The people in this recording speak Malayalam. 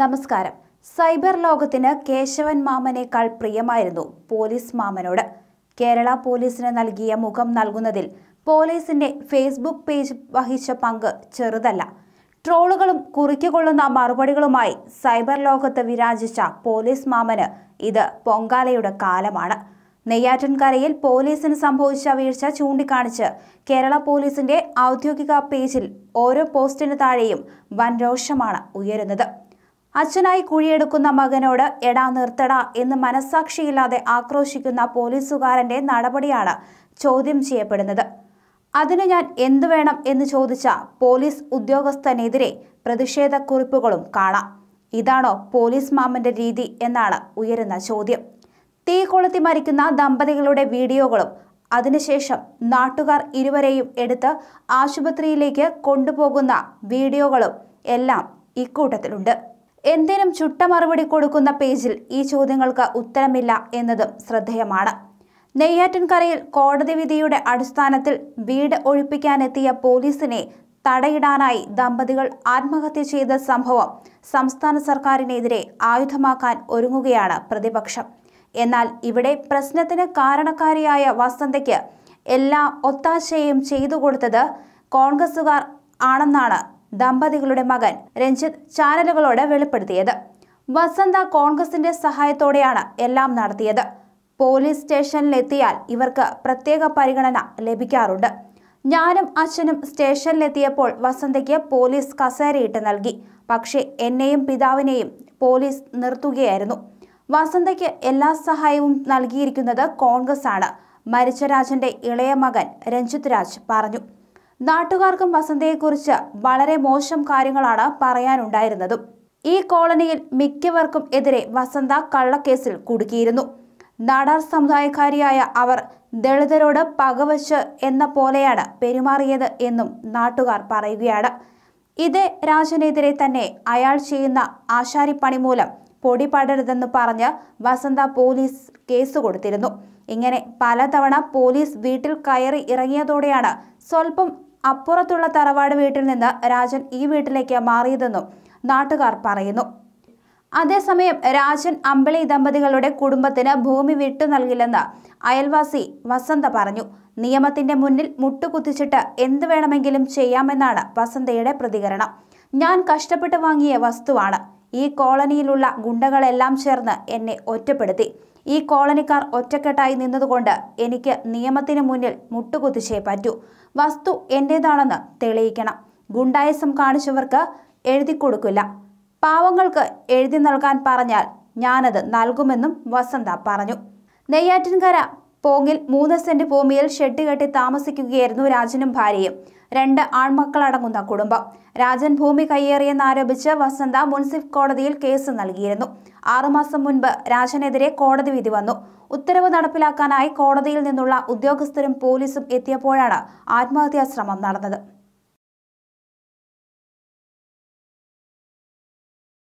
നമസ്കാരം സൈബർ ലോകത്തിന് കേശവൻ മാമനേക്കാൾ പ്രിയമായിരുന്നു പോലീസ് മാമനോട് കേരള പോലീസിന് നൽകിയ മുഖം നൽകുന്നതിൽ പോലീസിന്റെ ഫേസ്ബുക്ക് പേജ് വഹിച്ച പങ്ക് ചെറുതല്ല ട്രോളുകളും കുറിക്കൊള്ളുന്ന മറുപടികളുമായി സൈബർ ലോകത്ത് വിരാജിച്ച പോലീസ് മാമന് ഇത് പൊങ്കാലയുടെ കാലമാണ് നെയ്യാറ്റൻകരയിൽ പോലീസിന് സംഭവിച്ച വീഴ്ച ചൂണ്ടിക്കാണിച്ച് കേരള പോലീസിന്റെ ഔദ്യോഗിക പേജിൽ ഓരോ പോസ്റ്റിന് താഴെയും വൻ രോഷമാണ് ഉയരുന്നത് അച്ഛനായി കുഴിയെടുക്കുന്ന മകനോട് എടാ നിർത്തടാ എന്ന് മനസ്സാക്ഷിയില്ലാതെ ആക്രോശിക്കുന്ന പോലീസുകാരന്റെ നടപടിയാണ് ചോദ്യം ചെയ്യപ്പെടുന്നത് അതിന് ഞാൻ എന്തു വേണം എന്ന് ചോദിച്ച പോലീസ് ഉദ്യോഗസ്ഥനെതിരെ പ്രതിഷേധക്കുറിപ്പുകളും കാണാം ഇതാണോ പോലീസ് മാമന്റെ രീതി എന്നാണ് ഉയരുന്ന ചോദ്യം തീ കൊളുത്തി മരിക്കുന്ന ദമ്പതികളുടെ വീഡിയോകളും അതിനുശേഷം നാട്ടുകാർ ഇരുവരെയും എടുത്ത് ആശുപത്രിയിലേക്ക് കൊണ്ടുപോകുന്ന വീഡിയോകളും എല്ലാം ഇക്കൂട്ടത്തിലുണ്ട് എന്തിനും ചുട്ട മറുപടി കൊടുക്കുന്ന പേജിൽ ഈ ചോദ്യങ്ങൾക്ക് ഉത്തരമില്ല എന്നതും ശ്രദ്ധേയമാണ് നെയ്യാറ്റിൻകരയിൽ കോടതി വിധിയുടെ അടിസ്ഥാനത്തിൽ വീട് ഒഴിപ്പിക്കാനെത്തിയ പോലീസിനെ തടയിടാനായി ദമ്പതികൾ ആത്മഹത്യ ചെയ്ത സംഭവം സംസ്ഥാന സർക്കാരിനെതിരെ ആയുധമാക്കാൻ ഒരുങ്ങുകയാണ് പ്രതിപക്ഷം എന്നാൽ ഇവിടെ പ്രശ്നത്തിന് കാരണക്കാരിയായ വസന്തയ്ക്ക് എല്ലാ ഒത്താശയും ചെയ്തു കൊടുത്തത് കോൺഗ്രസുകാർ ആണെന്നാണ് ദമ്പതികളുടെ മകൻ രഞ്ജിത്ത് ചാനലുകളോട് വെളിപ്പെടുത്തിയത് വസന്ത കോൺഗ്രസിന്റെ സഹായത്തോടെയാണ് എല്ലാം നടത്തിയത് പോലീസ് സ്റ്റേഷനിലെത്തിയാൽ ഇവർക്ക് പ്രത്യേക പരിഗണന ലഭിക്കാറുണ്ട് ഞാനും അച്ഛനും സ്റ്റേഷനിലെത്തിയപ്പോൾ വസന്തയ്ക്ക് പോലീസ് കസേരയിട്ട് നൽകി പക്ഷേ എന്നെയും പിതാവിനെയും പോലീസ് നിർത്തുകയായിരുന്നു വസന്തയ്ക്ക് എല്ലാ സഹായവും നൽകിയിരിക്കുന്നത് കോൺഗ്രസ് ആണ് മരിച്ച രാജന്റെ ഇളയ മകൻ രഞ്ജിത് രാജ് പറഞ്ഞു നാട്ടുകാർക്കും വസന്തയെക്കുറിച്ച് വളരെ മോശം കാര്യങ്ങളാണ് പറയാനുണ്ടായിരുന്നതും ഈ കോളനിയിൽ മിക്കവർക്കും എതിരെ വസന്ത കള്ളക്കേസിൽ കുടുക്കിയിരുന്നു നാടാർ സമുദായക്കാരിയായ അവർ ദളിതരോട് പകവച്ച് എന്ന പോലെയാണ് പെരുമാറിയത് എന്നും നാട്ടുകാർ പറയുകയാണ് ഇതേ രാജനെതിരെ തന്നെ അയാൾ ചെയ്യുന്ന ആശാരിപ്പണി മൂലം പൊടി പടരുതെന്ന് പറഞ്ഞ് വസന്ത പോലീസ് കേസ് കൊടുത്തിരുന്നു ഇങ്ങനെ പലതവണ പോലീസ് വീട്ടിൽ കയറി ഇറങ്ങിയതോടെയാണ് സ്വല്പം അപ്പുറത്തുള്ള തറവാട് വീട്ടിൽ നിന്ന് രാജൻ ഈ വീട്ടിലേക്ക് മാറിയതെന്നും നാട്ടുകാർ പറയുന്നു അതേസമയം രാജൻ അമ്പിളി ദമ്പതികളുടെ കുടുംബത്തിന് ഭൂമി വിട്ടു നൽകില്ലെന്ന് അയൽവാസി വസന്ത പറഞ്ഞു നിയമത്തിന്റെ മുന്നിൽ മുട്ടുകുത്തിച്ചിട്ട് എന്ത് വേണമെങ്കിലും ചെയ്യാമെന്നാണ് വസന്തയുടെ പ്രതികരണം ഞാൻ കഷ്ടപ്പെട്ട് വാങ്ങിയ വസ്തുവാണ് ഈ കോളനിയിലുള്ള ഗുണ്ടകളെല്ലാം ചേർന്ന് എന്നെ ഒറ്റപ്പെടുത്തി ഈ കോളനിക്കാർ ഒറ്റക്കെട്ടായി നിന്നതുകൊണ്ട് എനിക്ക് നിയമത്തിന് മുന്നിൽ മുട്ടുകുത്തിച്ചേ പറ്റൂ വസ്തു എന്റേതാണെന്ന് തെളിയിക്കണം ഗുണ്ടായസം കാണിച്ചവർക്ക് എഴുതി കൊടുക്കില്ല പാവങ്ങൾക്ക് എഴുതി നൽകാൻ പറഞ്ഞാൽ ഞാനത് നൽകുമെന്നും വസന്ത പറഞ്ഞു നെയ്യാറ്റിൻകര പോങ്ങിൽ മൂന്ന് സെന്റ് ഭൂമിയിൽ ഷെഡ് കെട്ടി താമസിക്കുകയായിരുന്നു രാജനും ഭാര്യയും രണ്ട് ആൺമക്കളടങ്ങുന്ന കുടുംബം രാജൻ ഭൂമി കയ്യേറിയെന്നാരോപിച്ച് വസന്ത മുൻസിഫ് കോടതിയിൽ കേസ് നൽകിയിരുന്നു ആറുമാസം മുൻപ് രാജനെതിരെ കോടതി വിധി വന്നു ഉത്തരവ് നടപ്പിലാക്കാനായി കോടതിയിൽ നിന്നുള്ള ഉദ്യോഗസ്ഥരും പോലീസും എത്തിയപ്പോഴാണ് ആത്മഹത്യാ ശ്രമം നടന്നത്